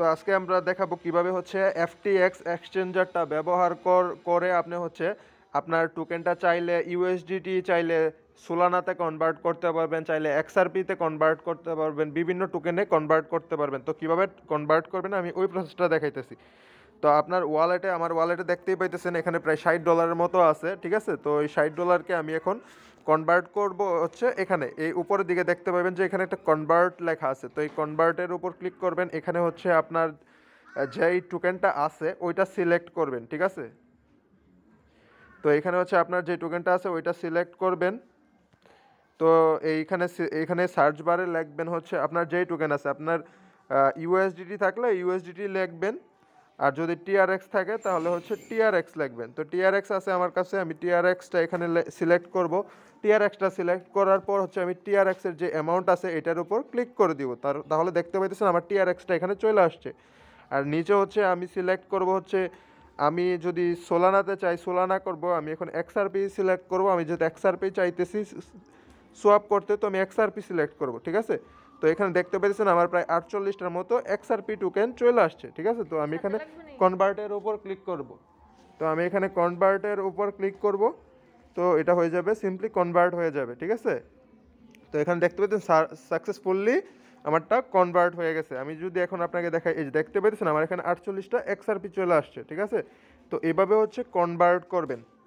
তো আজকে আমরা দেখাবো কিভাবে হচ্ছে এফটিএক্স এক্সচেঞ্জারটা ব্যবহার কর করে আপনি হচ্ছে আপনার টোকেনটা চাইলে ইউএসডিটি চাইলে সোলানাতে কনভার্ট করতে পারবেন চাইলে এক্সআরপিতে কনভার্ট করতে পারবেন বিভিন্ন টোকেনে কনভার্ট করতে পারবেন তো কিভাবে কনভার্ট করবেন আমি ওই প্রসেসটা দেখাইতেছি তো আপনার ওয়ালেটে আমার ওয়ালেটে দেখতেই পাইতেছেন এখানে প্রায় ষাট ডলারের মতো আছে ঠিক আছে তো এই ষাট ডলারকে আমি এখন কনভার্ট করব হচ্ছে এখানে এই উপরের দিকে দেখতে পাবেন যে এখানে একটা কনভার্ট লেখা আছে তো এই কনভার্টের উপর ক্লিক করবেন এখানে হচ্ছে আপনার যেই টোকেনটা আছে ওইটা সিলেক্ট করবেন ঠিক আছে তো এখানে হচ্ছে আপনার যে টোকেনটা আছে ওইটা সিলেক্ট করবেন তো এইখানে এইখানে সার্চ বারে লিখবেন হচ্ছে আপনার যেই টোকেন আছে আপনার ইউএসডিটি থাকলে ইউএসডিটি লিখবেন আর যদি টিআরএক্স থাকে তাহলে হচ্ছে টিআরএক্স লিখবেন তো টিআরএক্স আছে আমার কাছে আমি টিআরএক্সটা এখানে সিলেক্ট করব টিআরএক্সটা সিলেক্ট করার পর হচ্ছে আমি টিআরএক্সের যে অ্যামাউন্ট আছে এটার উপর ক্লিক করে দিব তার তাহলে দেখতে পাইতেছেন আমার টিআরএক্সটা এখানে চলে আসছে আর নিচে হচ্ছে আমি সিলেক্ট করব হচ্ছে আমি যদি সোলানাতে চাই সোলানা করব আমি এখন এক্সআরপি সিলেক্ট করব আমি যদি এক্সআরপি চাইতেছি সোয়াপ করতে তো আমি এক্সআরপি সিলেক্ট করব ঠিক আছে তো এখানে দেখতে পেয়েছেন আমার প্রায় আটচল্লিশটার মতো এক্সআরপি টোকেন চলে আসছে ঠিক আছে তো আমি এখানে কনভার্টের উপর ক্লিক করব তো আমি এখানে কনভার্টের উপর ক্লিক করব তো এটা হয়ে যাবে সিম্পলি কনভার্ট হয়ে যাবে ঠিক আছে তো এখানে দেখতে পেয়েছেন সাকসেসফুললি আমারটা কনভার্ট হয়ে গেছে আমি যদি এখন আপনাকে দেখাই এই যে দেখতে পেয়েছেন আমার এখানে আটচল্লিশটা এক্সআরপি চলে আসছে ঠিক আছে তো এভাবে হচ্ছে কনভার্ট করবেন